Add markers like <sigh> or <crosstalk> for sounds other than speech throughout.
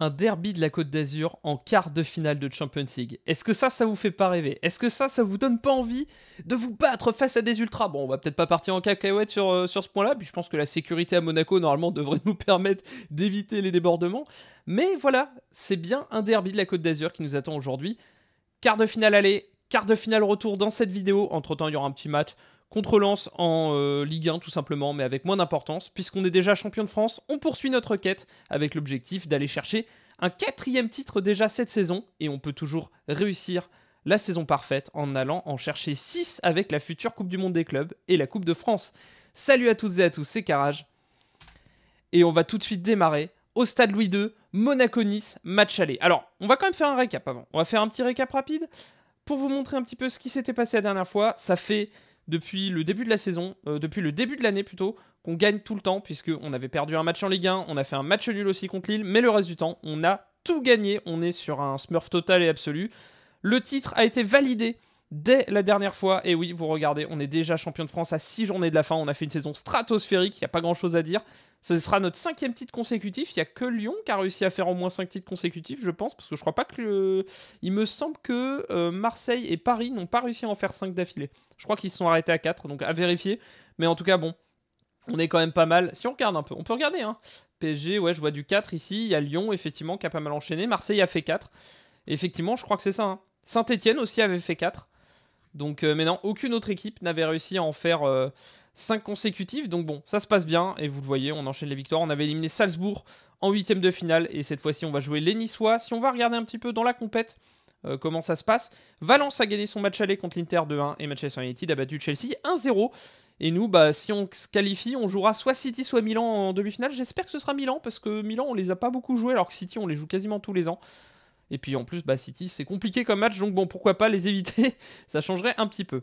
un derby de la Côte d'Azur en quart de finale de Champions League. Est-ce que ça, ça vous fait pas rêver Est-ce que ça, ça vous donne pas envie de vous battre face à des ultras Bon, on va peut-être pas partir en cacahuète sur, euh, sur ce point-là, puis je pense que la sécurité à Monaco, normalement, devrait <laughs> nous permettre d'éviter les débordements. Mais voilà, c'est bien un derby de la Côte d'Azur qui nous attend aujourd'hui. Quart de finale aller, quart de finale retour dans cette vidéo. Entre-temps, il y aura un petit match contre lance en euh, Ligue 1 tout simplement, mais avec moins d'importance. Puisqu'on est déjà champion de France, on poursuit notre quête avec l'objectif d'aller chercher un quatrième titre déjà cette saison, et on peut toujours réussir la saison parfaite en allant en chercher 6 avec la future Coupe du Monde des clubs et la Coupe de France. Salut à toutes et à tous, c'est Carrage. Et on va tout de suite démarrer au stade Louis II, Monaco-Nice, match aller. Alors, on va quand même faire un récap avant. On va faire un petit récap rapide pour vous montrer un petit peu ce qui s'était passé la dernière fois. Ça fait depuis le début de la saison, euh, depuis le début de l'année plutôt, qu'on gagne tout le temps, puisqu'on avait perdu un match en Ligue 1, on a fait un match nul aussi contre Lille, mais le reste du temps, on a tout gagné, on est sur un smurf total et absolu. Le titre a été validé dès la dernière fois. Et oui, vous regardez, on est déjà champion de France à 6 journées de la fin. On a fait une saison stratosphérique, il n'y a pas grand chose à dire. Ce sera notre cinquième titre consécutif. Il n'y a que Lyon qui a réussi à faire au moins 5 titres consécutifs, je pense, parce que je crois pas que. Il me semble que euh, Marseille et Paris n'ont pas réussi à en faire 5 d'affilée. Je crois qu'ils se sont arrêtés à 4, donc à vérifier. Mais en tout cas, bon, on est quand même pas mal. Si on regarde un peu, on peut regarder, hein. PSG, ouais, je vois du 4 ici. Il y a Lyon, effectivement, qui a pas mal enchaîné. Marseille a fait 4. effectivement, je crois que c'est ça. Hein. Saint-Etienne aussi avait fait 4. Donc, euh, maintenant aucune autre équipe n'avait réussi à en faire 5 euh, consécutifs. Donc bon, ça se passe bien. Et vous le voyez, on enchaîne les victoires. On avait éliminé Salzbourg en huitième de finale. Et cette fois-ci, on va jouer les Niçois. Si on va regarder un petit peu dans la compète euh, comment ça se passe, Valence a gagné son match aller contre l'Inter 2-1 et Manchester United a battu Chelsea 1-0. Et nous, bah, si on se qualifie, on jouera soit City, soit Milan en demi-finale. J'espère que ce sera Milan, parce que Milan, on les a pas beaucoup joués, alors que City, on les joue quasiment tous les ans. Et puis en plus, bah, City, c'est compliqué comme match, donc bon, pourquoi pas les éviter <laughs> Ça changerait un petit peu.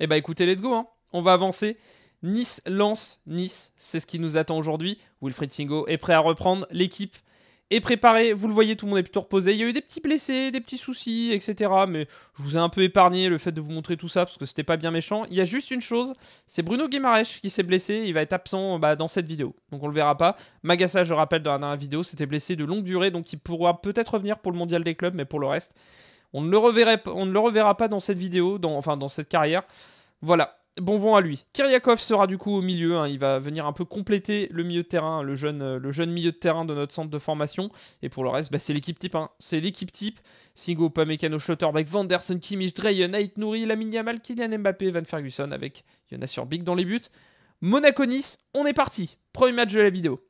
Et eh bah écoutez, let's go, hein. on va avancer. Nice lance Nice, c'est ce qui nous attend aujourd'hui. Wilfried Singo est prêt à reprendre l'équipe est préparé. Vous le voyez, tout le monde est plutôt reposé. Il y a eu des petits blessés, des petits soucis, etc. Mais je vous ai un peu épargné le fait de vous montrer tout ça parce que c'était pas bien méchant. Il y a juste une chose, c'est Bruno Guimaraes qui s'est blessé. Il va être absent euh, bah, dans cette vidéo, donc on le verra pas. Magassa, je rappelle, dans la dernière vidéo, c'était blessé de longue durée, donc il pourra peut-être revenir pour le mondial des clubs, mais pour le reste, on ne le, reverra pas dans cette vidéo, enfin dans cette carrière. Voilà, bon vent à lui. Kiriakov sera du coup au milieu, hein. il va venir un peu compléter le milieu de terrain, le jeune, euh, le jeune milieu de terrain de notre centre de formation. Et pour le reste, bah, c'est l'équipe type. Hein. C'est l'équipe type. Singo, Pamecano, Schlotterbeck, Vanderson, Kimmich, Dreyen, Ait Nouri, Lamine Yamal, Kylian Mbappé, Van Ferguson avec Jonas Urbik dans les buts. Monaco-Nice, on est parti. Premier match de la vidéo.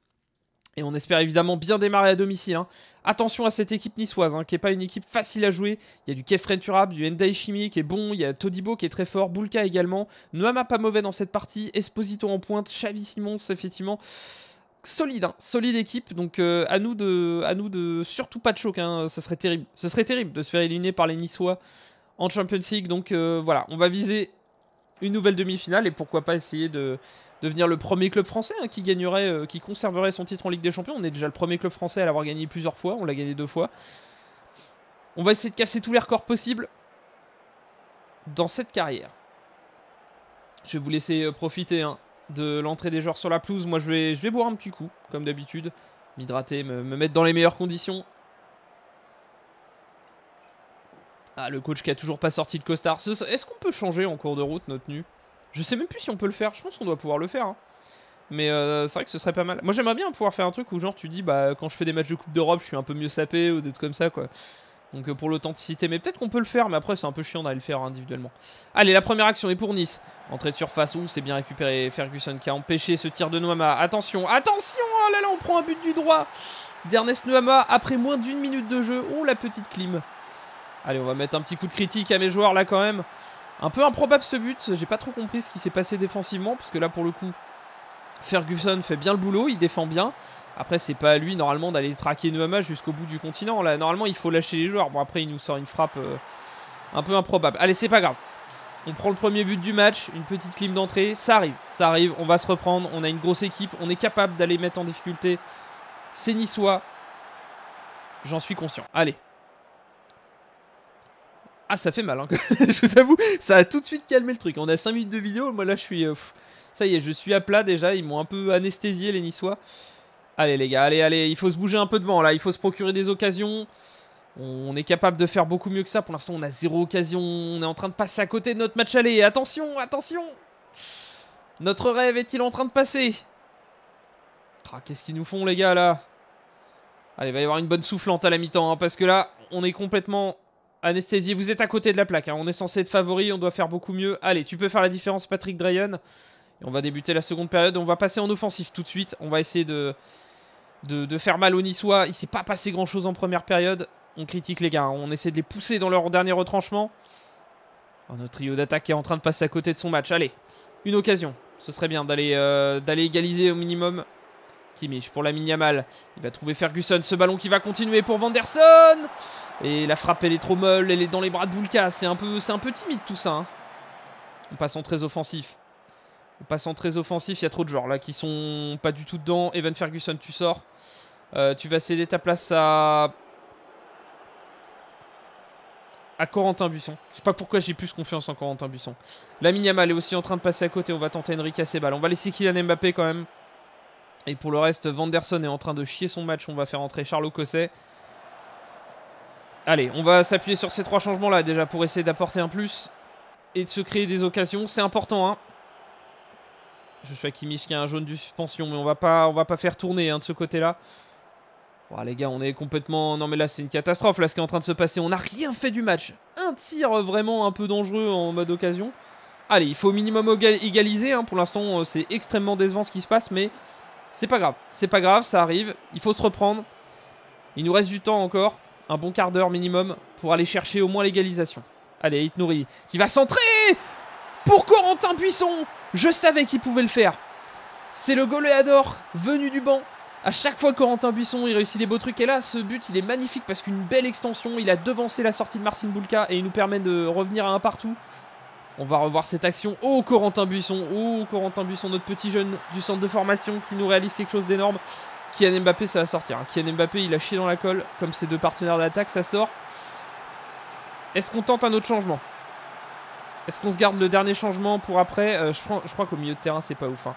Et on espère évidemment bien démarrer à domicile. Hein. Attention à cette équipe niçoise, hein, qui n'est pas une équipe facile à jouer. Il y a du Kefren Turab, du Endai Shimi qui est bon, il y a Todibo qui est très fort, Boulka également. Noama pas mauvais dans cette partie, Esposito en pointe, Xavi Simons effectivement. Solide, hein, solide équipe, donc euh, à, nous de, à nous de surtout pas de choc, hein. ce serait terrible. Ce serait terrible de se faire éliminer par les Niçois en Champions League, donc euh, voilà, on va viser une nouvelle demi-finale et pourquoi pas essayer de, devenir le premier club français hein, qui gagnerait, euh, qui conserverait son titre en Ligue des Champions. On est déjà le premier club français à l'avoir gagné plusieurs fois. On l'a gagné deux fois. On va essayer de casser tous les records possibles dans cette carrière. Je vais vous laisser euh, profiter hein, de l'entrée des joueurs sur la pelouse. Moi, je vais, je vais boire un petit coup, comme d'habitude. M'hydrater, me, mettre dans les meilleures conditions. Ah, le coach qui a toujours pas sorti de costard. Est-ce qu'on peut changer en cours de route notre tenue je sais même plus si on peut le faire. Je pense qu'on doit pouvoir le faire. Hein. Mais euh, c'est vrai que ce serait pas mal. Moi j'aimerais bien pouvoir faire un truc où genre tu dis bah quand je fais des matchs de Coupe d'Europe je suis un peu mieux sapé ou des trucs comme ça quoi. Donc euh, pour l'authenticité, mais peut-être qu'on peut le faire, mais après c'est un peu chiant d'aller le faire hein, individuellement. Allez, la première action est pour Nice. Entrée de surface, où c'est bien récupéré Ferguson qui a empêché ce tir de Noama. Attention, attention, oh là là, on prend un but du droit d'Ernest Noama après moins d'une minute de jeu. Oh la petite clim. Allez, on va mettre un petit coup de critique à mes joueurs là quand même. Un peu improbable ce but, j'ai pas trop compris ce qui s'est passé défensivement, parce que là pour le coup, Ferguson fait bien le boulot, il défend bien. Après, c'est pas à lui normalement d'aller traquer Noama jusqu'au bout du continent. Là, normalement, il faut lâcher les joueurs. Bon, après, il nous sort une frappe euh, un peu improbable. Allez, c'est pas grave. On prend le premier but du match, une petite clim d'entrée. Ça arrive, ça arrive. On va se reprendre. On a une grosse équipe. On est capable d'aller mettre en difficulté ces J'en suis conscient. Allez, ah, ça fait mal, hein, <laughs> je vous avoue, ça a tout de suite calmé le truc. On a 5 minutes de vidéo, moi là je suis. Euh, ça y est, je suis à plat déjà, ils m'ont un peu anesthésié les Niçois. Allez les gars, allez, allez, il faut se bouger un peu devant là, il faut se procurer des occasions. On est capable de faire beaucoup mieux que ça. Pour l'instant, on a zéro occasion. On est en train de passer à côté de notre match aller. Attention, attention Notre rêve est-il en train de passer ah, Qu'est-ce qu'ils nous font, les gars, là Allez, il va y avoir une bonne soufflante à la mi-temps. Hein, parce que là, on est complètement Anesthésie, vous êtes à côté de la plaque. Hein. On est censé être favori, on doit faire beaucoup mieux. Allez, tu peux faire la différence, Patrick Drayen. Et on va débuter la seconde période. On va passer en offensif tout de suite. On va essayer de, de, faire mal au Niçois. Il s'est pas passé grand chose en première période. On critique les gars. Hein. On essaie de les pousser dans leur dernier retranchement. Oh, notre trio d'attaque est en train de passer à côté de son match. Allez, une occasion. Ce serait bien d'aller euh, d'aller égaliser au minimum. Kimich pour la Amal. Il va trouver Ferguson. Ce ballon qui va continuer pour Vanderson. Et la frappe, elle est trop molle. Elle est dans les bras de Boulka. C'est un, peu, un peu timide tout ça. On hein. passe en très offensif. On passe en très offensif. Il y a trop de joueurs là qui sont pas du tout dedans. Evan Ferguson, tu sors. Euh, tu vas céder ta place à. À Corentin Buisson. Je sais pas pourquoi j'ai plus confiance en Corentin Buisson. La Amal est aussi en train de passer à côté. On va tenter Enrique à ses balles. On va laisser Kylian Mbappé quand même. Et pour le reste, Vanderson est en train de chier son match. On va faire entrer Charles Cosset. Allez, on va s'appuyer sur ces trois changements-là déjà pour essayer d'apporter un plus et de se créer des occasions. C'est important. Hein avec Kimmich qui a un jaune de suspension, mais on va pas, on va pas faire tourner hein, de ce côté-là. Oh, les gars, on est complètement... Non mais là, c'est une catastrophe, là, ce qui est en train de se passer. On n'a rien fait du match. Un tir euh, vraiment un peu dangereux en mode occasion. Allez, il faut au minimum égaliser. Hein. Pour l'instant, euh, c'est extrêmement décevant ce qui se passe, mais c'est pas grave, c'est pas grave, ça arrive. Il faut se reprendre. Il nous reste du temps encore, un bon quart d'heure minimum, pour aller chercher au moins l'égalisation. Allez, Itnouri, qui va centrer pour Corentin Buisson. Je savais qu'il pouvait le faire. C'est le goléador venu du banc. À chaque fois, Corentin Buisson, il réussit des beaux trucs. Et là, ce but, il est magnifique parce qu'une belle extension. Il a devancé la sortie de Marcin Bulka et il nous permet de revenir à un partout. On va revoir cette action. Oh, Corentin Buisson. Oh, Corentin Buisson, notre petit jeune du centre de formation qui nous réalise quelque chose d'énorme. Kian Mbappé, ça va sortir. Hein. Kian Mbappé, il a chié dans la colle. Comme ses deux partenaires d'attaque, ça sort. Est-ce qu'on tente un autre changement Est-ce qu'on se garde le dernier changement pour après euh, je, crois qu'au milieu de terrain, c'est pas ouf. Hein.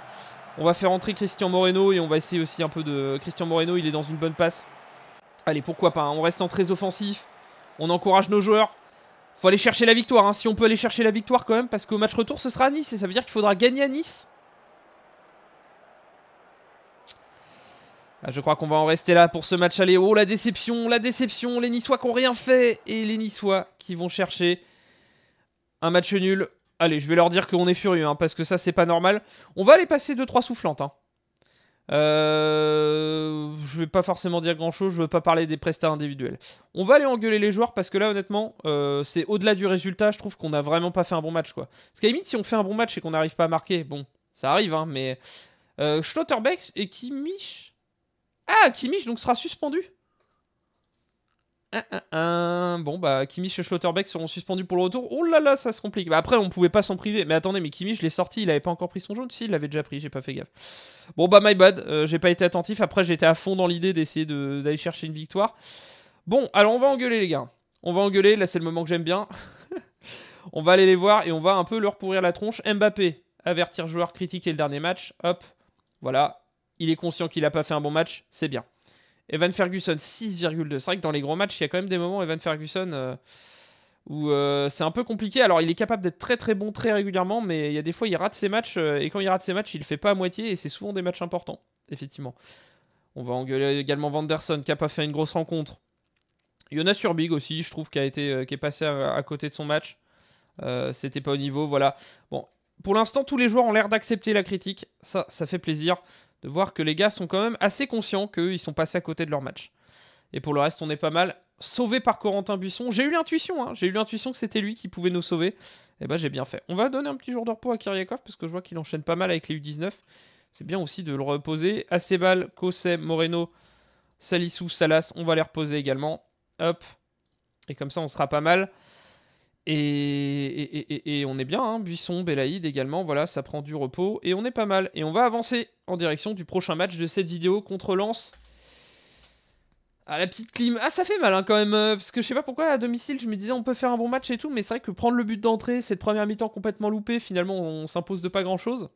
On va faire entrer Christian Moreno et on va essayer aussi un peu de... Christian Moreno, il est dans une bonne passe. Allez, pourquoi pas. Hein. On reste en très offensif. On encourage nos joueurs. Faut aller chercher la victoire, hein. si on peut aller chercher la victoire quand même, parce qu'au match retour, ce sera à Nice, et ça veut dire qu'il faudra gagner à Nice. Ah, je crois qu'on va en rester là pour ce match aller. Oh, la déception, la déception, les Niçois qui n'ont rien fait, et les Niçois qui vont chercher un match nul. Allez, je vais leur dire qu'on est furieux, hein, parce que ça, c'est pas normal. On va aller passer 2-3 soufflantes, hein. Euh, je vais pas forcément dire grand chose, je veux pas parler des prestats individuels. On va aller engueuler les joueurs parce que là, honnêtement, euh, c'est au-delà du résultat. Je trouve qu'on a vraiment pas fait un bon match, quoi. Parce qu'à limite, si on fait un bon match et qu'on n'arrive pas à marquer, bon, ça arrive, hein, mais. Euh, Schlotterbeck et Kimmich. Ah, Kimmich donc sera suspendu. Eh, eh, eh. Bon, bah, Kimi et Schlotterbeck seront suspendus pour le retour. Oh là là, ça se complique. Bah, après, on pouvait pas s'en priver. Mais attendez, mais Kimi je l'ai sorti, il avait pas encore pris son jaune Si, il l'avait déjà pris, j'ai pas fait gaffe. Bon, bah, my bad, euh, j'ai pas été attentif. Après, j'étais à fond dans l'idée d'essayer d'aller chercher une victoire. Bon, alors on va engueuler, les gars. On va engueuler, là, c'est le moment que j'aime bien. <laughs> on va aller les voir et on va un peu leur pourrir la tronche. Mbappé, avertir joueur, et le dernier match. Hop, voilà. Il est conscient qu'il a pas fait un bon match, c'est bien. Evan Ferguson 6,2. C'est vrai que dans les gros matchs, il y a quand même des moments Evan Ferguson euh, où euh, c'est un peu compliqué. Alors il est capable d'être très très bon très régulièrement, mais il y a des fois il rate ses matchs euh, et quand il rate ses matchs, il fait pas à moitié et c'est souvent des matchs importants, effectivement. On va engueuler également Vanderson qui n'a pas fait une grosse rencontre. Jonas Urbig aussi, je trouve, qui, été, qui est passé à, à, côté de son match. C'était pas au niveau, voilà. Bon, pour l'instant, tous les joueurs ont l'air d'accepter la critique. Ça, ça fait plaisir de voir que les gars sont quand même assez conscients qu'eux, ils sont passés à côté de leur match. Et pour le reste, on est pas mal. Sauvé par Corentin Buisson. J'ai eu l'intuition, hein. j'ai eu l'intuition que c'était lui qui pouvait nous sauver. Et eh bah ben, j'ai bien fait. On va donner un petit jour de repos à Kiryakov parce que je vois qu'il enchaîne pas mal avec les U19. C'est bien aussi de le reposer. Acebal, Kosem, Moreno, Salissou, Salas, on va les reposer également. Hop. Et comme ça, on sera pas mal. Et, on est bien, hein. Buisson, Belaïd également, voilà, ça prend du repos et on est pas mal. Et on va avancer en direction du prochain match de cette vidéo contre Lens. Ah, la petite clim. Ah, ça fait mal hein, quand même, euh, parce que je sais pas pourquoi à domicile, je me disais on peut faire un bon match et tout, mais c'est vrai que prendre le but d'entrée, cette première mi-temps complètement loupée, finalement on s'impose de pas grand chose.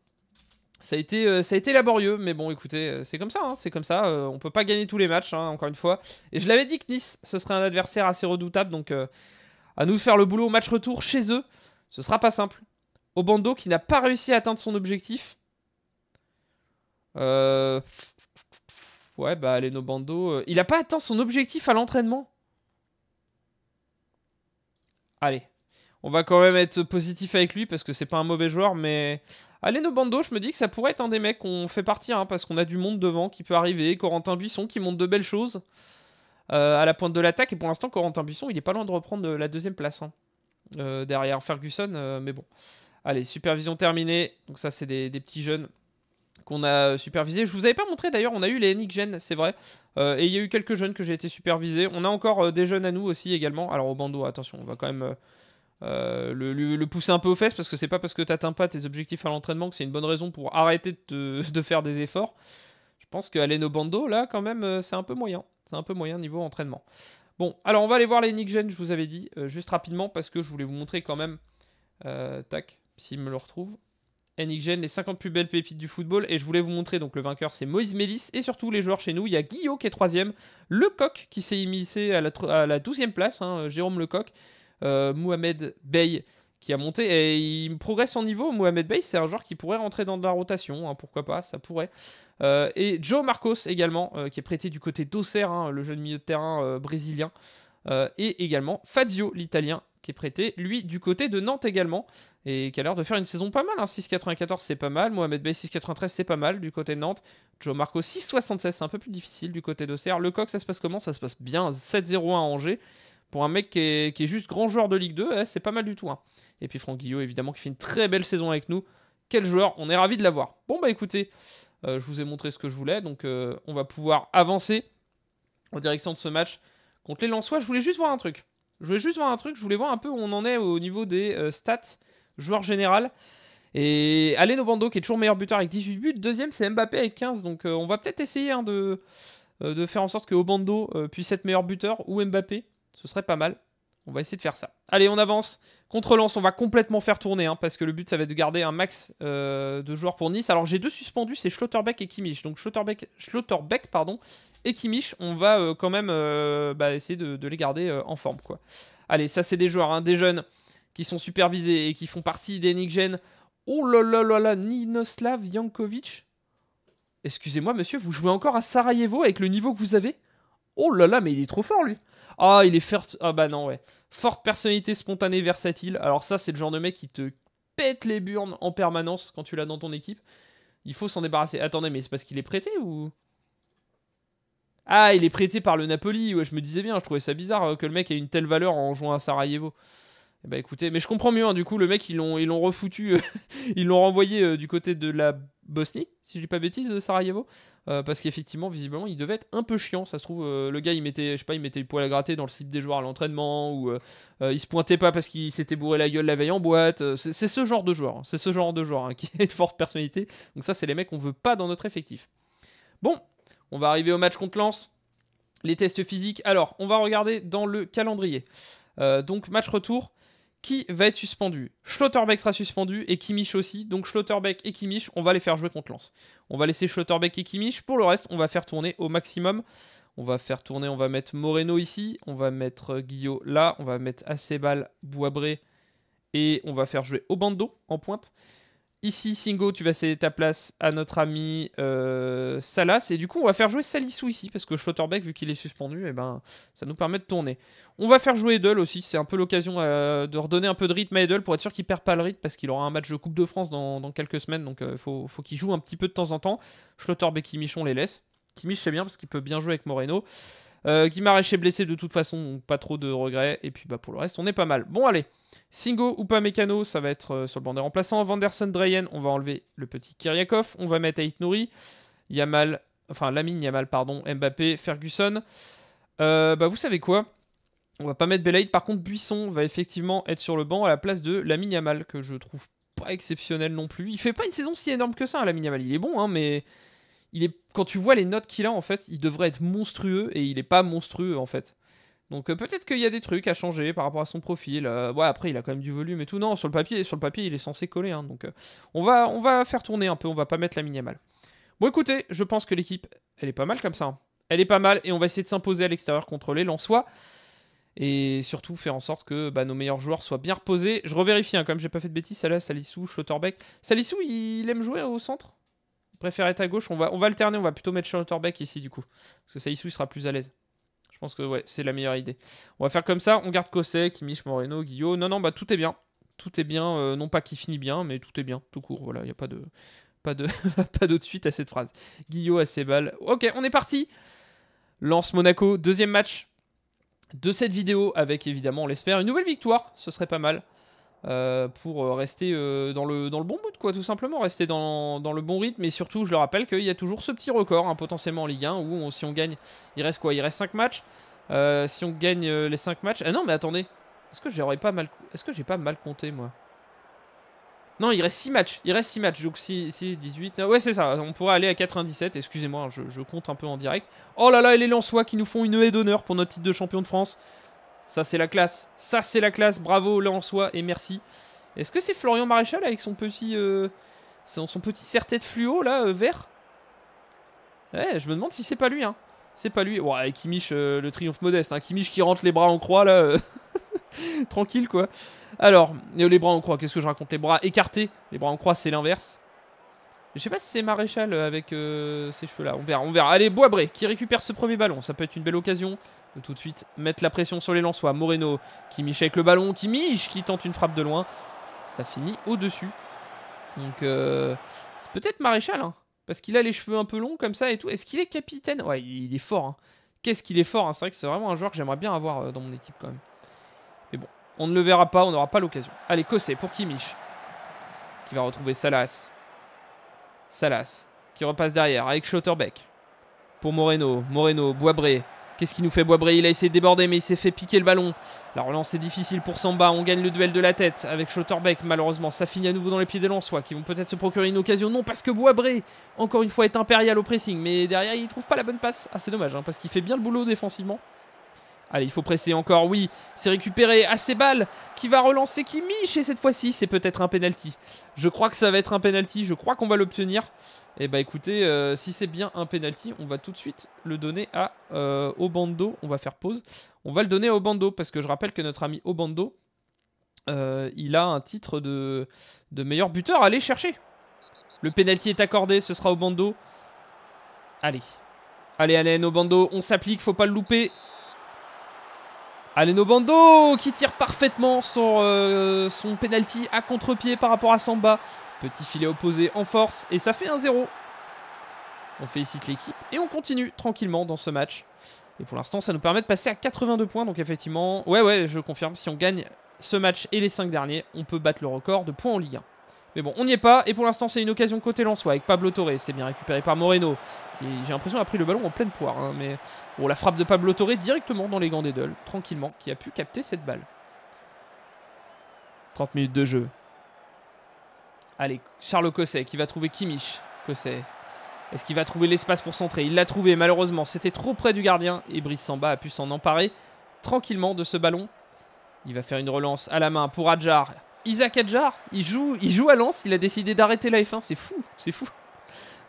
Ça a, été, euh, ça a été laborieux, mais bon, écoutez, euh, c'est comme ça, hein, c'est comme ça. on peut pas gagner tous les matchs, encore une fois. Et je l'avais dit que Nice, ce serait un adversaire assez redoutable, donc à nous faire le boulot au match retour chez eux. Ce sera pas simple. Obando qui n'a pas réussi à atteindre son objectif. Euh, ouais, bah Leno euh, Il n'a pas atteint son objectif à l'entraînement. Allez. On va quand même être positif avec lui parce que c'est pas un mauvais joueur, mais... allez je me dis que ça pourrait être un des mecs qu'on fait partir, hein, parce qu'on a du monde devant qui peut arriver. Corentin Buisson qui monte de belles choses. Euh, à la pointe de l'attaque. Et pour l'instant, Corentin Buisson, il est pas loin de reprendre euh, la deuxième place hein. euh, derrière Ferguson. mais bon. Allez, supervision terminée. Donc ça, c'est des, petits jeunes qu'on a supervisés. Je vous avais pas montré d'ailleurs, on a eu les Nick c'est vrai. et il y a eu quelques jeunes que j'ai été supervisé. On a encore des jeunes à nous aussi également. Alors au bandeau, attention, on va quand même le, pousser un peu aux fesses parce que c'est pas parce que t'atteins pas tes objectifs à l'entraînement que c'est une bonne raison pour arrêter de, <laughs> faire des efforts. Je pense qu'aller nos bandeaux, là, quand même, c'est un peu moyen. C'est un peu moyen niveau entraînement. Bon, alors on va aller voir les Nick je vous avais dit, euh, juste rapidement, parce que je voulais vous montrer quand même. Euh, tac, s'il me le retrouve. Eh, Nick les 50 plus belles pépites du football. Et je voulais vous montrer, donc le vainqueur c'est Moïse Mélis. Et surtout les joueurs chez nous, il y a Guillaume qui est troisième, Lecoq qui s'est immiscé à la, à 12e place, hein, euh, Jérôme Lecoq, Mohamed Bey qui a monté et il progresse en niveau. Mohamed Bey, c'est un joueur qui pourrait rentrer dans la rotation, hein, pourquoi pas, ça pourrait. Euh, et Joe Marcos également, euh, qui est prêté du côté d'Auxerre, le hein, le jeune milieu de terrain euh, brésilien. et également Fazio, l'italien, qui est prêté, lui, du côté de Nantes également. Et qui a l'air de faire une saison pas mal. 6,94, hein. c'est pas mal. Mohamed Bey, 6,93, c'est pas mal du côté de Nantes. Joe Marcos, 6,76, c'est un peu plus difficile du côté d'Auxerre. coq ça se passe comment Ça se passe bien. 7 0 à Angers pour un mec qui est, juste grand joueur de Ligue 2, eh, c'est pas mal du tout. Hein. Et puis Franck Guillot, évidemment, qui fait une très belle saison avec nous. Quel joueur, on est ravi de l'avoir. Bon, bah écoutez, euh, je vous ai montré ce que je voulais, donc euh, on va pouvoir avancer en direction de ce match contre les Lensois. Je voulais juste voir un truc. Je voulais juste voir un truc, je voulais voir un peu où on en est au niveau des euh, stats, joueur général. Et Alen Obando qui est toujours meilleur buteur avec 18 buts. Deuxième, c'est Mbappé avec 15. Donc on va peut-être essayer hein, de, faire en sorte que Obando puisse être meilleur buteur ou Mbappé. Ce serait pas mal. On va essayer de faire ça. Allez, on avance. Contre lance on va complètement faire tourner, hein, parce que le but, ça va être de garder un max euh, de joueurs pour Nice. Alors, j'ai deux suspendus, c'est Schlotterbeck et Kimmich. Donc, Schlotterbeck, Schlotterbeck pardon, et Kimmich, on va euh, quand même euh, bah, essayer de, les garder en forme. quoi. Allez, ça, c'est des joueurs, hein, des jeunes qui sont supervisés et qui font partie des Nick Oh là là là là, Ninoslav Jankovic. Excusez-moi, monsieur, vous jouez encore à Sarajevo avec le niveau que vous avez Oh là là, mais il est trop fort lui. Ah, il est fort... Ah bah non, ouais. Forte personnalité spontanée, versatile. Alors ça, c'est le genre de mec qui te pète les burnes en permanence quand tu l'as dans ton équipe. Il faut s'en débarrasser. Attendez, mais c'est parce qu'il est prêté ou Ah, il est prêté par le Napoli. Ouais, je me disais bien, je trouvais ça bizarre euh, que le mec ait une telle valeur en jouant à Sarajevo. Eh bah écoutez, mais je comprends mieux. Hein. du coup, le mec, ils l'ont, l'ont refoutu, euh, <laughs> ils l'ont renvoyé euh, du côté de la Bosnie, si je dis pas bêtise, Sarajevo. Euh, parce qu'effectivement, visiblement, il devait être un peu chiant. Ça se trouve, euh, le gars, il mettait, je sais pas, il mettait le poil à gratter dans le slip des joueurs à l'entraînement, ou euh, il se pointait pas parce qu'il s'était bourré la gueule la veille en boîte. C'est ce genre de joueur, hein, c'est ce genre de joueur hein, <laughs> qui est de forte personnalité. Donc ça, c'est les mecs qu'on veut pas dans notre effectif. Bon, on va arriver au match contre Lance. Les tests physiques. Alors, on va regarder dans le calendrier. donc match retour qui va être suspendu. Schlotterbeck sera suspendu et Kimmich aussi. Donc Schlotterbeck et Kimmich, on va les faire jouer contre lance. On va laisser Schlotterbeck et Kimmich. Pour le reste, on va faire tourner au maximum. On va faire tourner, on va mettre Moreno ici, on va mettre euh, Guillot là, on va mettre Acebal, Boisbré et on va faire jouer Obando en pointe. Ici, Singo, tu vas céder ta place à notre ami euh, Salas. Et du coup, on va faire jouer Salissou ici, parce que Schlotterbeck, vu qu'il est suspendu, eh ben, ça nous permet de tourner. On va faire jouer Edel aussi. C'est un peu l'occasion euh, de redonner un peu de rythme à Edel pour être sûr qu'il perd pas le rythme, parce qu'il aura un match de Coupe de France dans, quelques semaines. Donc, il euh, faut, qu'il joue un petit peu de temps en temps. Schlotterbeck et Michon les laisse. Kimich, c'est bien, parce qu'il peut bien jouer avec Moreno qui euh, m'a est blessé de toute façon, donc pas trop de regrets. Et puis bah, pour le reste, on est pas mal. Bon, allez. Singo ou pas Mécano, ça va être euh, sur le banc des remplaçants. Vanderson, Drayen, on va enlever le petit Kiryakov, On va mettre Ait Nouri, Yamal, enfin Lamine Yamal, pardon, Mbappé, Ferguson. Euh, bah, vous savez quoi On va pas mettre Belaïd. Par contre, Buisson va effectivement être sur le banc à la place de Lamine Yamal, que je trouve pas exceptionnel non plus. Il fait pas une saison si énorme que ça, hein, Lamine Yamal. Il est bon, hein, mais il est quand tu vois les notes qu'il a, en fait, il devrait être monstrueux et il n'est pas monstrueux, en fait. Donc euh, peut-être qu'il y a des trucs à changer par rapport à son profil. Euh, ouais, après il a quand même du volume et tout. Non, sur le papier, sur le papier, il est censé coller. Hein, donc euh, on va, on va faire tourner un peu. On va pas mettre la minimale. Bon, écoutez, je pense que l'équipe, elle est pas mal comme ça. Hein. Elle est pas mal et on va essayer de s'imposer à l'extérieur, contrôler l'en-soi. Et surtout faire en sorte que bah, nos meilleurs joueurs soient bien reposés. Je revérifie, hein, comme j'ai pas fait de bêtises, Salah, Salissou, Schotterbeck. Salissou, il aime jouer au centre Préfère être à gauche. On va, on va alterner. On va plutôt mettre Schlotterbeck ici, du coup. Parce que Saïsou il sera plus à l'aise. Je pense que ouais, c'est la meilleure idée. On va faire comme ça. On garde Cosset, Kimich, Moreno, Guillot. Non, non, bah tout est bien. Tout est bien. Euh, non pas qu'il finit bien, mais tout est bien. Tout court. Voilà, il n'y a pas de pas de <laughs> pas d'autre suite à cette phrase. Guillot à ses balles. Ok, on est parti. Lance Monaco, deuxième match de cette vidéo avec évidemment, on l'espère, une nouvelle victoire. Ce serait pas mal. Euh, pour euh, rester euh, dans, le, dans le bon bout, quoi, tout simplement, rester dans, dans le bon rythme. Et surtout, je le rappelle qu'il y a toujours ce petit record hein, potentiellement en Ligue 1 où si on gagne, il reste quoi Il reste 5 matchs. si on gagne les 5 matchs. Ah non, mais attendez, est-ce que j'aurais pas mal, est-ce que j'ai pas mal compté moi non, il reste 6 matchs. Il reste 6 matchs. Donc si 18. Ouais, c'est ça. On pourrait aller à 97. Excusez-moi, hein, je, je, compte un peu en direct. Oh là là, et les Lensois qui nous font une haie d'honneur pour notre titre de champion de France. Ça, c'est la classe. Ça, c'est la classe. Bravo, là, en soi, et merci. Est-ce que c'est Florian Maréchal avec son petit, euh, son, petit serre-tête fluo, là, euh, vert eh, je me demande si c'est pas lui, hein. C'est pas lui. Ouais, et euh, le triomphe modeste. Hein. Kimich qui rentre les bras en croix, là. <laughs> Tranquille, quoi. Alors, les bras en croix, qu'est-ce que je raconte Les bras écartés. Les bras en croix, c'est l'inverse. Je sais pas si c'est Maréchal avec ses cheveux-là. On verra, on verra. Allez, Boisbré qui récupère ce premier ballon. Ça peut être une belle occasion de tout de suite mettre la pression sur les Lensois. Moreno qui miche avec le ballon, qui miche, qui tente une frappe de loin. Ça finit au-dessus. Donc euh, c'est peut-être Maréchal, hein, parce qu'il a les cheveux un peu longs comme ça et tout. Est-ce qu'il est capitaine Ouais, il est fort. Hein. Qu'est-ce qu'il est fort hein. C'est vrai que c'est vraiment un joueur que j'aimerais bien avoir euh, dans mon équipe quand même. Mais bon, on ne le verra pas, on n'aura pas l'occasion. Allez, Cossé pour Kimich, qui va retrouver Salas. Salas qui repasse derrière avec Schotterbeck. Pour Moreno, Moreno, Boisbré, Qu'est-ce qui nous fait Boisbré Il a essayé de déborder, mais il s'est fait piquer le ballon. La relance est difficile pour Samba. On gagne le duel de la tête avec Schotterbeck. Malheureusement, ça finit à nouveau dans les pieds des Lensois qui vont peut-être se procurer une occasion. Non, parce que Boisbré, encore une fois, est impérial au pressing. Mais derrière, il ne trouve pas la bonne passe. Ah, c'est dommage, hein, parce qu'il fait bien le boulot défensivement. Allez, il faut presser encore, oui. C'est récupéré à ah, ses qui va relancer Kimi. Et cette fois-ci, c'est peut-être un penalty. Je crois que ça va être un penalty. Je crois qu'on va l'obtenir. Et eh bah ben, écoutez, euh, si c'est bien un penalty, on va tout de suite le donner à euh, Obando. On va faire pause. On va le donner à Obando parce que je rappelle que notre ami Obando, euh, il a un titre de, meilleur buteur. Allez chercher. Le penalty est accordé, ce sera Obando. Allez. Allez, allez, Obando, on s'applique, faut pas le louper. Allez Obando qui tire parfaitement sur son penalty à contre-pied par rapport à Samba. Petit filet opposé en force et ça fait 1-0. On félicite l'équipe et on continue tranquillement dans ce match. Et pour l'instant, ça nous permet de passer à 82 points. Donc effectivement, ouais, ouais, je confirme, si on gagne ce match et les 5 derniers, on peut battre le record de points en Ligue 1. Mais bon, on n'y est pas. Et pour l'instant, c'est une occasion côté Lensois avec Pablo Torre. C'est bien récupéré par Moreno. qui, J'ai l'impression a pris le ballon en pleine poire. Hein, mais bon, la frappe de Pablo Torre directement dans les gants d'Edel, tranquillement, qui a pu capter cette balle. 30 minutes de jeu. Allez, Charles Cosset qui va trouver Kimich. Cosset. Est-ce qu'il va trouver l'espace pour centrer Il l'a trouvé, malheureusement. C'était trop près du gardien. Et Brice Samba a pu s'en emparer tranquillement de ce ballon. Il va faire une relance à la main pour Adjar. Isaac Adjar, il joue, il joue à l'ance. Il a décidé d'arrêter la F1. C'est fou, c'est fou.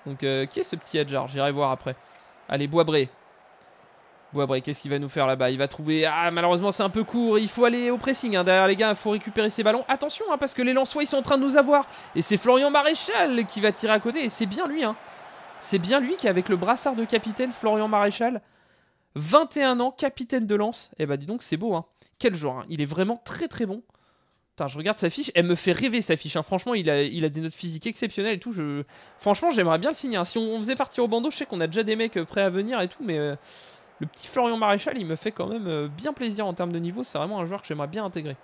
Donc, euh, qui est ce petit Adjar J'irai voir après. Allez, Boisbré après qu'est-ce qu'il va nous faire là-bas Il va trouver. Ah, malheureusement, c'est un peu court. Il faut aller au pressing hein. derrière les gars. Il faut récupérer ses ballons. Attention, hein, parce que les Lensois, ils sont en train de nous avoir. Et c'est Florian Maréchal qui va tirer à côté. Et c'est bien lui. Hein. C'est bien lui qui, avec le brassard de capitaine, Florian Maréchal, 21 ans, capitaine de lance. eh bah, dis donc, c'est beau. Hein. Quel joueur. Il est vraiment très très bon. Putain, je regarde sa fiche. Elle me fait rêver sa fiche. Franchement, il a, il a des notes physiques exceptionnelles et tout. Je... Franchement, j'aimerais bien le signer. Si on, faisait partir au bandeau, je sais qu'on a déjà des mecs euh, prêts à venir et tout. Mais. Euh, le petit Florian Maréchal, il me fait quand même euh, bien plaisir en termes de niveau. C'est vraiment un joueur que j'aimerais bien intégrer.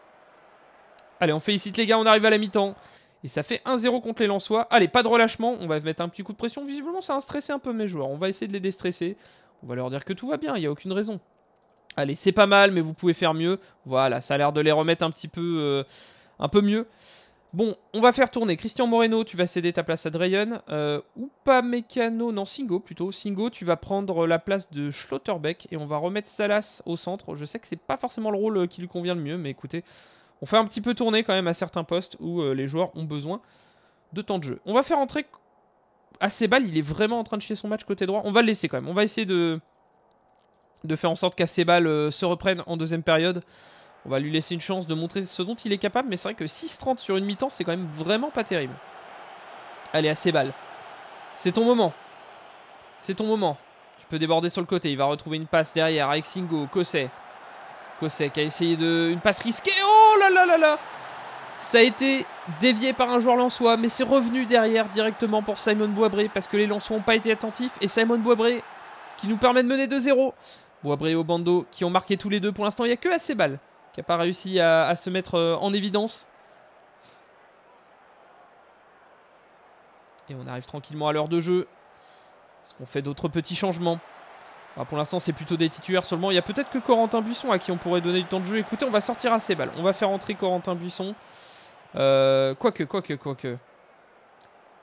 Allez, on félicite les gars, on arrive à la mi-temps. Et ça fait 1-0 contre les Lensois. Allez, pas de relâchement, on va mettre un petit coup de pression. Visiblement, ça a stressé un peu mes joueurs. On va essayer de les déstresser. On va leur dire que tout va bien, il n'y a aucune raison. Allez, c'est pas mal, mais vous pouvez faire mieux. Voilà, ça a l'air de les remettre un petit peu, euh, un peu mieux. Bon, on va faire tourner. Christian Moreno, tu vas céder ta place à Drayon. ou euh, pas Mécano, non, Singo plutôt. Singo, tu vas prendre la place de Schlotterbeck et on va remettre Salas au centre. Je sais que c'est pas forcément le rôle euh, qui lui convient le mieux, mais écoutez, on fait un petit peu tourner quand même à certains postes où euh, les joueurs ont besoin de temps de jeu. On va faire entrer assez il est vraiment en train de chier son match côté droit. On va le laisser quand même. On va essayer de, de faire en sorte qu'Acebal se reprenne en deuxième période. On va lui laisser une chance de montrer ce dont il est capable, mais c'est vrai que 6-30 sur une mi-temps, c'est quand même vraiment pas terrible. Allez, assez balles. C'est ton moment. C'est ton moment. Tu peux déborder sur le côté. Il va retrouver une passe derrière avec Singo, Kosset. qui a essayé de... une passe risquée. Oh là là là là Ça a été dévié par un joueur lensois, mais c'est revenu derrière directement pour Simon Boabré. parce que les Lensois n'ont pas été attentifs. Et Simon Boabré qui nous permet de mener 2-0. Boabré et Obando qui ont marqué tous les deux. Pour l'instant, il n'y a que assez balles qui n'a pas réussi à, se mettre euh, en évidence. Et on arrive tranquillement à l'heure de jeu. Est-ce qu'on fait d'autres petits changements Pour l'instant, c'est plutôt des titulaires seulement. Il y a peut-être que Corentin Buisson à qui on pourrait donner du temps de jeu. Écoutez, on va sortir à ces balles. On va faire entrer Corentin Buisson. Euh, quoique, quoique, quoique.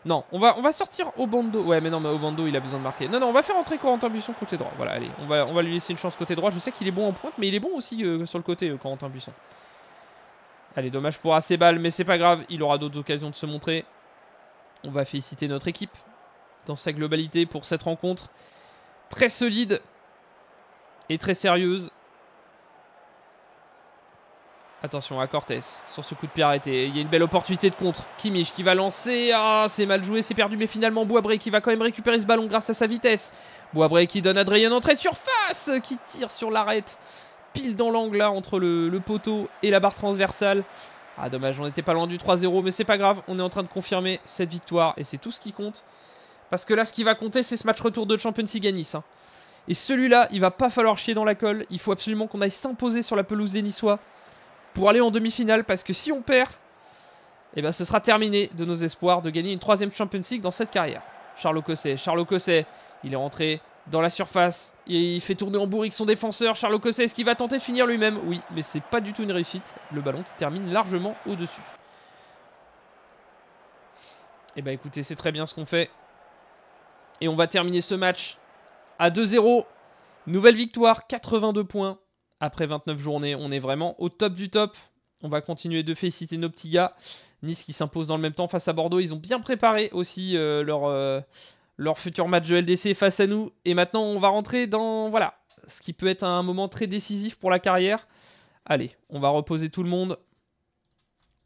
Non, on va, on va sortir Obando. Ouais, mais non, mais Obando, il a besoin de marquer. Non, non, on va faire entrer Corentin Buisson côté droit. Voilà, allez, on va, on va lui laisser une chance côté droit. Je sais qu'il est bon en pointe, mais il est bon aussi euh, sur le côté, euh, Corentin Buisson. Allez, dommage pour assez balles, mais c'est pas grave. Il aura d'autres occasions de se montrer. On va féliciter notre équipe dans sa globalité pour cette rencontre. Très solide et très sérieuse. Attention à Cortés sur ce coup de pied arrêté. Il y a une belle opportunité de contre. Kimich qui va lancer. Ah, c'est mal joué, c'est perdu. Mais finalement, Boabré qui va quand même récupérer ce ballon grâce à sa vitesse. Boabré qui donne à entrée de surface. Qui tire sur l'arête. Pile dans l'angle là entre le, poteau et la barre transversale. Ah, dommage, on n'était pas loin du 3-0. Mais c'est pas grave, on est en train de confirmer cette victoire. Et c'est tout ce qui compte. Parce que là, ce qui va compter, c'est ce match retour de Champions League à Nice. Hein. Et celui-là, il va pas falloir chier dans la colle. Il faut absolument qu'on aille s'imposer sur la pelouse des pour aller en demi-finale. Parce que si on perd, eh ben, ce sera terminé de nos espoirs de gagner une troisième Champions League dans cette carrière. Charles Cosset, Charles Cosset, il est rentré dans la surface. Il fait tourner en bourrique son défenseur, Charles Cosset. Est-ce qu'il va tenter de finir lui-même Oui, mais c'est pas du tout une réussite. Le ballon qui termine largement au-dessus. Eh ben écoutez, c'est très bien ce qu'on fait. Et on va terminer ce match à 2-0. Nouvelle victoire, 82 points après 29 journées. On est vraiment au top du top. On va continuer de féliciter nos petits gars. Nice qui s'impose dans le même temps face à Bordeaux. Ils ont bien préparé aussi euh, leur, euh, leur futur match de LDC face à nous. Et maintenant, on va rentrer dans voilà ce qui peut être un moment très décisif pour la carrière. Allez, on va reposer tout le monde.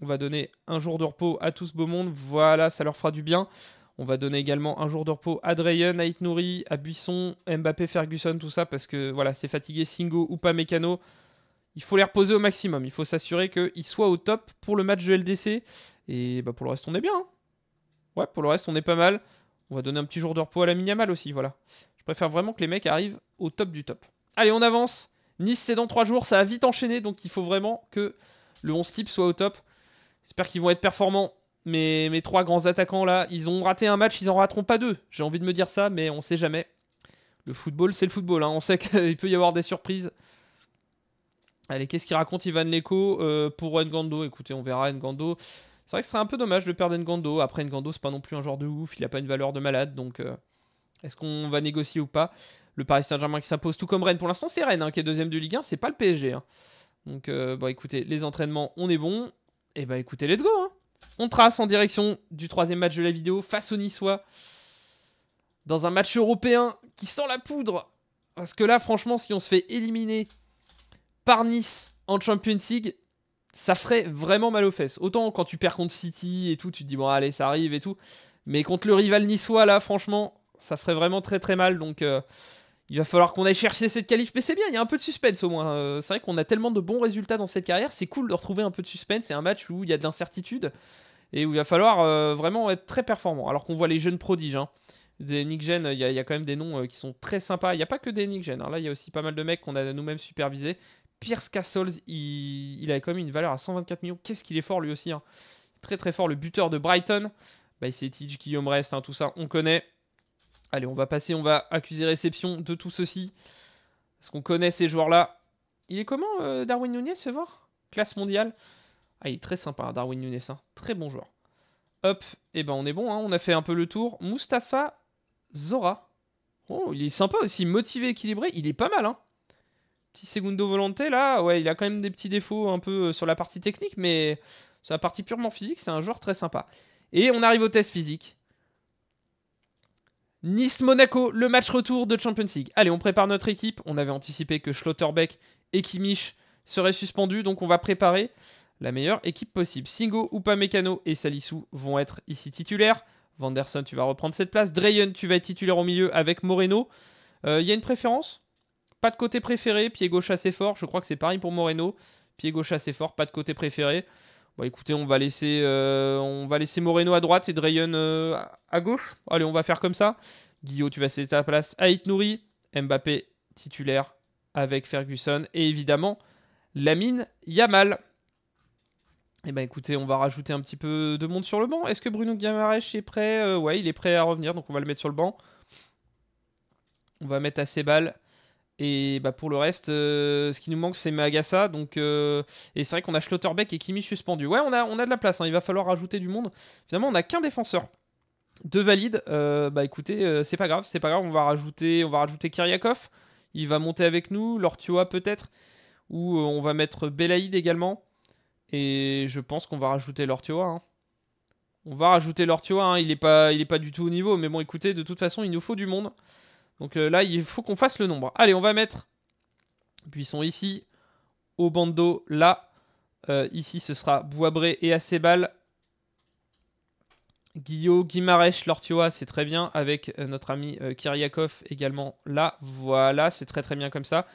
On va donner un jour de repos à tout ce beau monde. Voilà, ça leur fera du bien. On va donner également un jour de repos à Drayen, à Itnouri, à Buisson, Mbappé, Ferguson, tout ça, parce que voilà, c'est fatigué, Singo ou pas Mécano. Il faut les reposer au maximum. Il faut s'assurer qu'ils soient au top pour le match de LDC. Et bah, pour le reste, on est bien. Hein. ouais, pour le reste, on est pas mal. On va donner un petit jour de repos à la Miniamal aussi, voilà. Je préfère vraiment que les mecs arrivent au top du top. Allez, on avance. Nice, c'est dans 3 jours. Ça a vite enchaîné, donc il faut vraiment que le 11 type soit au top. J'espère qu'ils vont être performants mes, mes trois grands attaquants là, ils ont raté un match, ils en rateront pas deux. J'ai envie de me dire ça, mais on sait jamais. Le football, c'est le football. Hein. On sait <laughs> qu'il peut y avoir des surprises. Allez, qu'est-ce qu'il raconte Ivan Leko euh, pour Ngando Écoutez, on verra Ngando. C'est vrai que ce serait un peu dommage de perdre Ngando. Après, Ngando, c'est pas non plus un genre de ouf. Il a pas une valeur de malade. Donc, euh, est-ce qu'on va négocier ou pas Le Paris Saint-Germain qui s'impose tout comme Rennes. Pour l'instant, c'est Rennes hein, qui est deuxième de Ligue 1. C'est pas le PSG. Hein. Donc, euh, écoutez, les entraînements, on est bon. Et eh bah ben, écoutez, let's go on trace en direction du troisième match de la vidéo face au Niçois. Dans un match européen qui sent la poudre. Parce que là, franchement, si on se fait éliminer par Nice en Champions League, ça ferait vraiment mal aux fesses. Autant quand tu perds contre City et tout, tu te dis bon allez, ça arrive et tout. Mais contre le rival niçois, là, franchement, ça ferait vraiment très très mal. Donc euh, il va falloir qu'on aille chercher cette qualif. Mais c'est bien, il y a un peu de suspense au moins. Euh, c'est vrai qu'on a tellement de bons résultats dans cette carrière. C'est cool de retrouver un peu de suspense. C'est un match où il y a de l'incertitude et il va falloir euh, vraiment être très performant. Alors qu'on voit les jeunes prodiges. Hein. des Nick il y, a quand même des noms euh, qui sont très sympas. Il n'y a pas que des Nick hein. Là, il y a aussi pas mal de mecs qu'on a nous-mêmes supervisés. Pierce Castles, il, a quand même une valeur à 124 millions. Qu'est-ce qu'il est fort lui aussi. Hein. Très très fort. Le buteur de Brighton. Bah, c'est Tidge, Guillaume Rest, tout ça, on connaît. Allez, on va passer, on va accuser réception de tout ceci. Parce qu'on connaît ces joueurs-là. Il est comment, euh, Darwin Nunez, fais voir Classe mondiale. Ah, il est très sympa, hein, Darwin Nunes. Hein. Très bon joueur. Hop, et eh ben on est bon, hein. on a fait un peu le tour. Mustapha Zora. Oh, il est sympa aussi, motivé, équilibré. Il est pas mal, hein. Petit secondo volonté, là. Ouais, il a quand même des petits défauts un peu euh, sur la partie technique, mais sur la partie purement physique, c'est un joueur très sympa. Et on arrive au test physique. Nice-Monaco, le match retour de Champions League. Allez, on prépare notre équipe. On avait anticipé que Schlotterbeck et Kimmich seraient suspendus, donc on va préparer la meilleure équipe possible. Singo, Upamecano et Salissou vont être ici titulaires. Vanderson, tu vas reprendre cette place. Drayen, tu vas être titulaire au milieu avec Moreno. Il euh, y a une préférence Pas de côté préféré, pied gauche assez fort. Je crois que c'est pareil pour Moreno. Pied gauche assez fort, pas de côté préféré. Bon, écoutez, on va laisser, euh, on va laisser Moreno à droite et Drayen euh, à gauche. Allez, on va faire comme ça. Guillaume, tu vas céder ta place à Itnouri. Mbappé titulaire avec Ferguson. Et évidemment, Lamine Yamal. Eh ben écoutez, on va rajouter un petit peu de monde sur le banc. Est-ce que Bruno Guimaraes est prêt euh, Ouais, il est prêt à revenir, donc on va le mettre sur le banc. On va mettre assez balles. Et bah pour le reste, euh, ce qui nous manque, c'est Magasa. Donc, euh, et c'est vrai qu'on a Schlotterbeck et Kimi suspendu. Ouais, on a, on a de la place. Hein. il va falloir rajouter du monde. Finalement, on n'a qu'un défenseur. Deux valides. bah écoutez, c'est pas grave, c'est pas grave. On va rajouter, on va rajouter Il va monter avec nous. Lortioa, peut-être. Ou on va mettre Belaïd également. Et je pense qu'on va rajouter l'Ortioa. Hein. On va rajouter l'Ortioa, hein. il, est pas, il est pas du tout au niveau. Mais bon, écoutez, de toute façon, il nous faut du monde. Donc euh, là, il faut qu'on fasse le nombre. Allez, on va mettre Buisson ici, Obando là. Euh, ici, ce sera Boisbré et Acebal. Guillaume, Guimarèche, Lortioa, c'est très bien. Avec euh, notre ami Kiriakov également là. Voilà, c'est très très bien comme ça.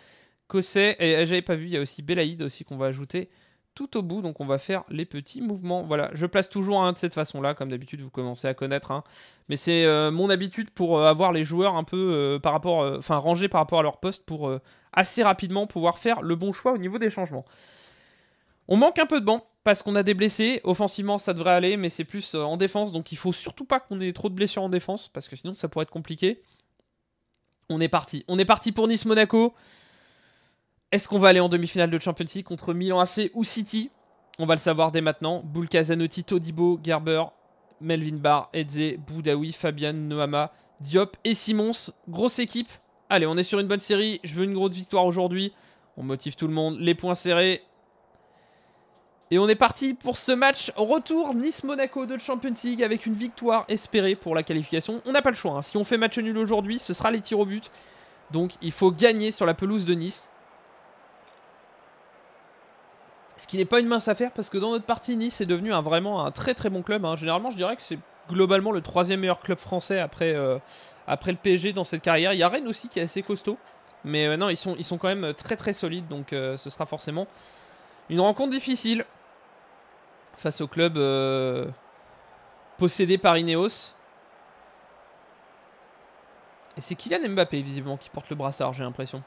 Cosset, et j'avais pas vu, il y a aussi Belaïde aussi qu'on va ajouter tout au bout. Donc on va faire les petits mouvements. Voilà, je place toujours un de cette façon-là, comme d'habitude vous commencez à connaître. Hein. Mais c'est euh, mon habitude pour euh, avoir les joueurs un peu euh, par rapport, enfin rangés par rapport à leur poste pour assez rapidement pouvoir faire le bon choix au niveau des changements. On manque un peu de banc parce qu'on a des blessés. Offensivement, ça devrait aller, mais c'est plus en défense. Donc il faut surtout pas qu'on ait trop de blessures en défense parce que sinon ça pourrait être compliqué. On est parti. On est parti pour Nice-Monaco. Est-ce qu'on va aller en demi-finale de Champions League contre Milan AC ou City On va le savoir dès maintenant. Boulka Zanotti, Todibo, Gerber, Melvin Barr, Edze, Boudaoui, Fabian, Noama, Diop et Simons. Grosse équipe. Allez, on est sur une bonne série. Je veux une grosse victoire aujourd'hui. On motive tout le monde. Les points serrés. Et on est parti pour ce match retour Nice-Monaco de Champions League avec une victoire espérée pour la qualification. On n'a pas le choix. Hein. Si on fait match nul aujourd'hui, ce sera les tirs au but. Donc il faut gagner sur la pelouse de Nice. Ce qui n'est pas une mince affaire parce que dans notre partie, Nice est devenu un, vraiment un très très bon club. Hein. Généralement, je dirais que c'est globalement le troisième meilleur club français après, euh, après le PSG dans cette carrière. Il y a Rennes aussi qui est assez costaud. Mais euh, non, ils sont, ils sont quand même très très solides. Donc euh, ce sera forcément une rencontre difficile face au club possédé par Ineos. Et c'est Kylian Mbappé visiblement qui porte le brassard, j'ai l'impression.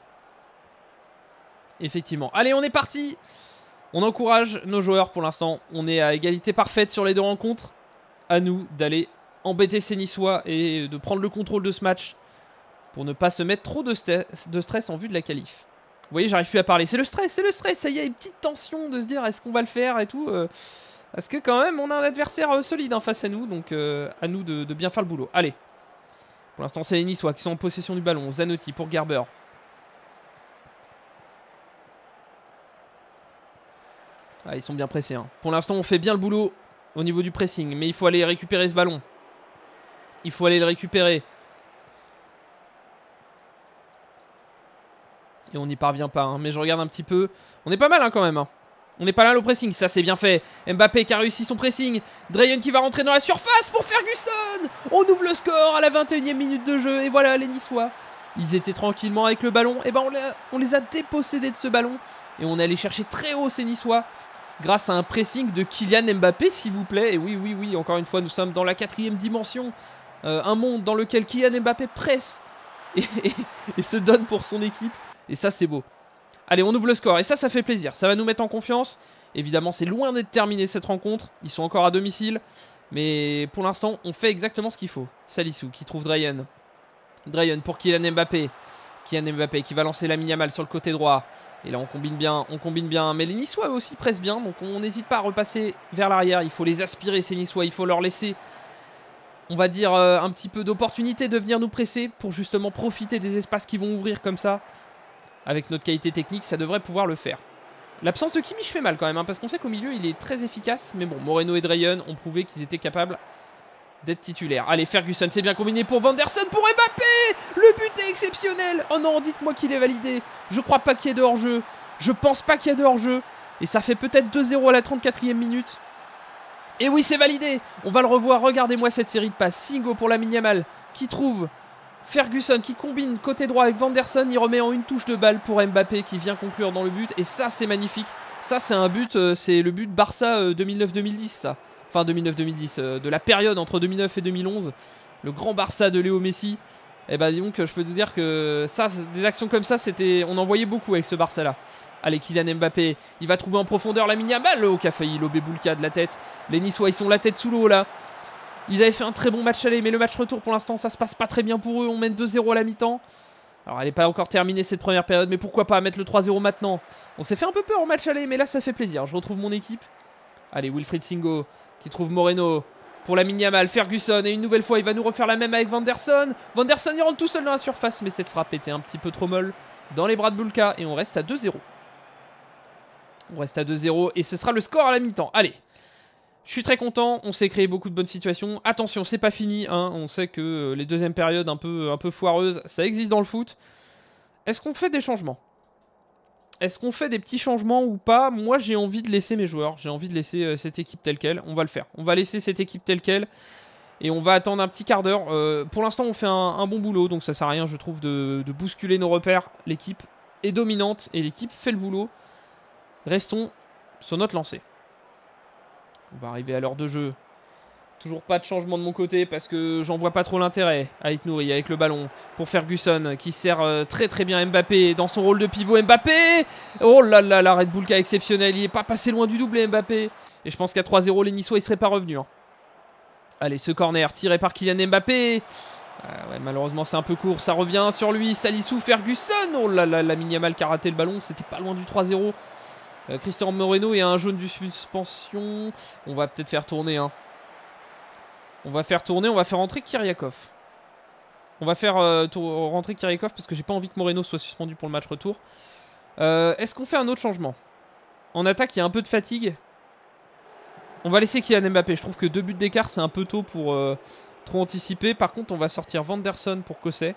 Effectivement. Allez, on est parti on encourage nos joueurs pour l'instant. On est à égalité parfaite sur les deux rencontres. À nous d'aller embêter ces Niçois et de prendre le contrôle de ce match pour ne pas se mettre trop de, stress en vue de la qualif. Vous voyez, j'arrive plus à parler. C'est le stress, c'est le stress. Ça y est, une petite tension de se dire est-ce qu'on va le faire et tout. Euh, parce que quand même, on a un adversaire euh, solide hein, face à nous. Donc euh, à nous de, bien faire le boulot. Allez. Pour l'instant, c'est les Niçois qui sont en possession du ballon. Zanotti pour Gerber. Ah, ils sont bien pressés. Hein. Pour l'instant, on fait bien le boulot au niveau du pressing. Mais il faut aller récupérer ce ballon. Il faut aller le récupérer. Et on n'y parvient pas. Hein. Mais je regarde un petit peu. On est pas mal hein, quand même. On est pas mal au pressing. Ça, c'est bien fait. Mbappé qui a réussi son pressing. Drayon qui va rentrer dans la surface pour Ferguson. On ouvre le score à la 21e minute de jeu. Et voilà, les Niçois. Ils étaient tranquillement avec le ballon. Et eh ben, on, on les a dépossédés de ce ballon. Et on est allé chercher très haut ces Niçois grâce à un pressing de Kylian Mbappé, s'il vous plaît. Et oui, oui, oui, encore une fois, nous sommes dans la quatrième dimension. Euh, un monde dans lequel Kylian Mbappé presse et, se donne pour son équipe. Et ça, c'est beau. Allez, on ouvre le score. Et ça, ça fait plaisir. Ça va nous mettre en confiance. Évidemment, c'est loin d'être terminé cette rencontre. Ils sont encore à domicile. Mais pour l'instant, on fait exactement ce qu'il faut. Salissou qui trouve Drayen. Drayen pour Kylian Mbappé. Kylian Mbappé qui va lancer la mini mal sur le côté droit. Et là, on combine bien, on combine bien. Mais les Niçois eux aussi pressent bien, donc on n'hésite pas à repasser vers l'arrière. Il faut les aspirer, ces Niçois. Il faut leur laisser, on va dire, euh, un petit peu d'opportunité de venir nous presser pour justement profiter des espaces qui vont ouvrir comme ça. Avec notre qualité technique, ça devrait pouvoir le faire. L'absence de je fait mal quand même, hein, parce qu'on sait qu'au milieu, il est très efficace. Mais bon, Moreno et Drayon ont prouvé qu'ils étaient capables d'être titulaire. Allez, Ferguson, c'est bien combiné pour Vanderson, pour Mbappé Le but est exceptionnel Oh non, dites-moi qu'il est validé. Je crois pas qu'il y ait de hors-jeu. Je pense pas qu'il y ait de hors-jeu. Et ça fait peut-être 2-0 à la 34e minute. Et oui, c'est validé On va le revoir, regardez-moi cette série de passes. Singo pour la Miniamal, qui trouve Ferguson qui combine côté droit avec Vanderson, il remet en une touche de balle pour Mbappé qui vient conclure dans le but et ça c'est magnifique. Ça c'est un but, euh, c'est le but Barça 2009-2010 euh, ça. Enfin 2009-2010, euh, de la période entre 2009 et 2011, le grand Barça de Léo Messi. Et eh bah ben, dis donc, je peux te dire que ça, des actions comme ça, c'était, on en voyait beaucoup avec ce Barça-là. Allez, Kylian Mbappé, il va trouver en profondeur la mini Malo au café. failli de la tête. Les Niçois, ils sont la tête sous l'eau là. Ils avaient fait un très bon match aller, mais le match retour pour l'instant, ça se passe pas très bien pour eux. On mène 2-0 à la mi-temps. Alors, elle n'est pas encore terminée cette première période, mais pourquoi pas mettre le 3-0 maintenant On s'est fait un peu peur en match aller, mais là, ça fait plaisir. Je retrouve mon équipe. Allez, Wilfried Singo il trouve Moreno pour la mini-amal. Ferguson, et une nouvelle fois, il va nous refaire la même avec Vanderson. Vanderson, il rentre tout seul dans la surface, mais cette frappe était un petit peu trop molle dans les bras de Bulka, et on reste à 2-0. On reste à 2-0, et ce sera le score à la mi-temps. Allez, je suis très content, on s'est créé beaucoup de bonnes situations. Attention, c'est pas fini, hein. on sait que euh, les deuxièmes périodes un peu, un peu foireuses, ça existe dans le foot. Est-ce qu'on fait des changements est-ce qu'on fait des petits changements ou pas Moi, j'ai envie de laisser mes joueurs. J'ai envie de laisser euh, cette équipe telle qu'elle. On va le faire. On va laisser cette équipe telle qu'elle. Et on va attendre un petit quart d'heure. Euh, pour l'instant, on fait un, bon boulot. Donc ça sert à rien, je trouve, de, de bousculer nos repères. L'équipe est dominante et l'équipe fait le boulot. Restons sur notre lancée. On va arriver à l'heure de jeu. Toujours pas de changement de mon côté parce que j'en vois pas trop l'intérêt à nourri avec le ballon pour Ferguson qui sert euh, très très bien Mbappé dans son rôle de pivot. Mbappé Oh là là, la Red Bull exceptionnel, il est pas passé loin du doublé Mbappé. Et je pense qu'à 3-0, les Niçois ils seraient pas revenus. Hein. Allez, ce corner tiré par Kylian Mbappé. Ah malheureusement, c'est un peu court. Ça revient sur lui. Salissou Ferguson. Oh là là, la mini qui a raté le ballon. C'était pas loin du 3-0. Euh, Christian Moreno et un jaune du suspension. On va peut-être faire tourner. Hein. On va faire tourner, on va faire rentrer Kiriakov. On va faire euh, rentrer Kiriakov parce que j'ai pas envie que Moreno soit suspendu pour le match retour. Euh, est-ce qu'on fait un autre changement En attaque, il y a un peu de fatigue. On va laisser Kylian Mbappé. Je trouve que deux buts d'écart, c'est un peu tôt pour euh, trop anticiper. Par contre, on va sortir Vanderson pour Cosset.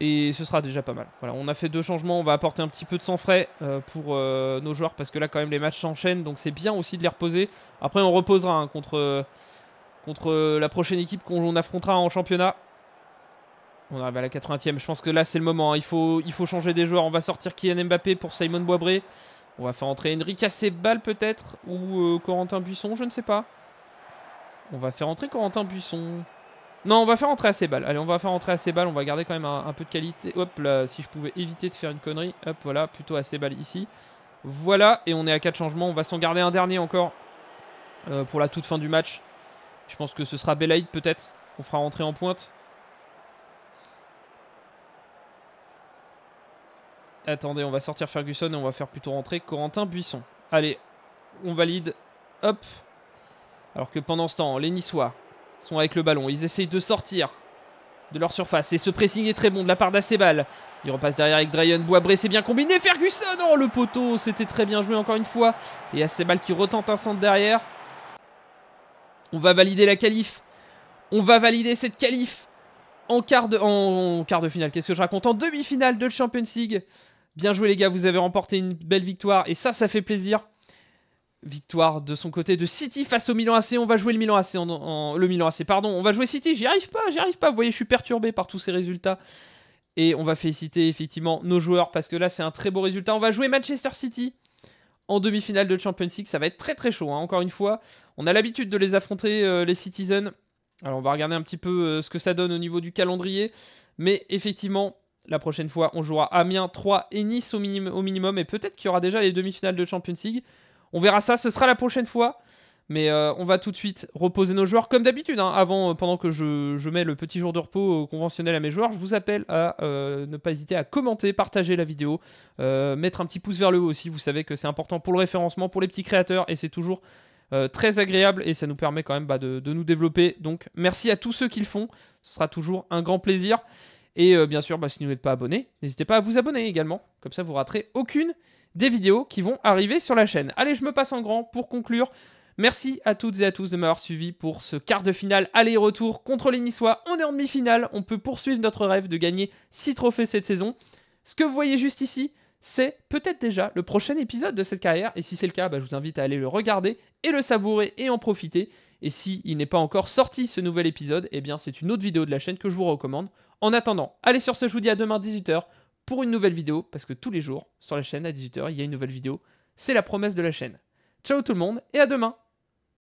Et ce sera déjà pas mal. Voilà, on a fait deux changements. On va apporter un petit peu de sang frais pour nos joueurs parce que là, quand même, les matchs s'enchaînent. Donc, c'est bien aussi de les reposer. Après, on reposera hein, contre, contre euh, la prochaine équipe qu'on affrontera en championnat. On arrive à la 80e. Je pense que là, c'est le moment. Hein. Il, faut, il faut changer des joueurs. On va sortir Kylian Mbappé pour Simon Boibré. On va faire entrer Henry Cassébal peut-être. Ou euh, Corentin Buisson, je ne sais pas. On va faire entrer Corentin Buisson. Non, on va faire entrer Assebal. Allez, on va faire entrer Assebal. On va garder quand même un, peu de qualité. Hop là, si je pouvais éviter de faire une connerie. Hop, voilà, plutôt Assebal ici. Voilà, et on est à 4 changements. On va s'en garder un dernier encore euh, pour la toute fin du match. Je pense que ce sera Belaïd peut-être qu'on fera rentrer en pointe. Attendez, on va sortir Ferguson et on va faire plutôt rentrer Corentin Buisson. Allez, on valide. Hop. Alors que pendant ce temps, les Niçois sont avec le ballon. Ils essayent de sortir de leur surface. Et ce pressing est très bon de la part d'Acebal. Il repasse derrière avec Bois Boisbré. C'est bien combiné. Ferguson, oh le poteau. C'était très bien joué encore une fois. Et Acebal qui retente un centre derrière. On va valider la qualif. On va valider cette qualif en quart de, en, quart de finale. Qu'est-ce que je raconte En demi-finale de Champions League. Bien joué les gars, vous avez remporté une belle victoire et ça, ça fait plaisir. Victoire de son côté de City face au Milan AC. On va jouer le Milan AC, le Milan AC, pardon. On va jouer City. J'y arrive pas, j'y arrive pas. Vous voyez, je suis perturbé par tous ces résultats. Et on va féliciter effectivement nos joueurs parce que là, c'est un très beau résultat. On va jouer Manchester City en demi-finale de Champions League. Ça va être très très chaud, hein. encore une fois. On a l'habitude de les affronter, euh, les Citizens. Alors on va regarder un petit peu euh, ce que ça donne au niveau du calendrier. Mais effectivement, la prochaine fois, on jouera Amiens, 3 et Nice au, au minimum. Et peut-être qu'il y aura déjà les demi-finales de Champions League. On verra ça, ce sera la prochaine fois. Mais euh, on va tout de suite reposer nos joueurs comme d'habitude. Hein, avant, euh, pendant que je, mets le petit jour de repos euh, conventionnel à mes joueurs, je vous appelle à ne pas hésiter à commenter, partager la vidéo, mettre un petit pouce vers le haut aussi. Vous savez que c'est important pour le référencement, pour les petits créateurs, et c'est toujours très agréable et ça nous permet quand même bah, de, nous développer. Donc merci à tous ceux qui le font. Ce sera toujours un grand plaisir. Et bien sûr, bah, si vous n'êtes pas abonné, n'hésitez pas à vous abonner également. Comme ça, vous raterez aucune des vidéos qui vont arriver sur la chaîne. Allez, je me passe en grand pour conclure. Merci à toutes et à tous de m'avoir suivi pour ce quart de finale aller-retour contre les Niçois. On est en demi-finale, on peut poursuivre notre rêve de gagner 6 trophées cette saison. Ce que vous voyez juste ici, c'est peut-être déjà le prochain épisode de cette carrière. Et si c'est le cas, bah, je vous invite à aller le regarder et le savourer et en profiter. Et si il n'est pas encore sorti ce nouvel épisode, eh bien c'est une autre vidéo de la chaîne que je vous recommande. En attendant, allez sur ce, je vous dis à demain 18h pour une nouvelle vidéo, parce que tous les jours sur la chaîne à 18h, il y a une nouvelle vidéo. C'est la promesse de la chaîne. Ciao tout le monde et à demain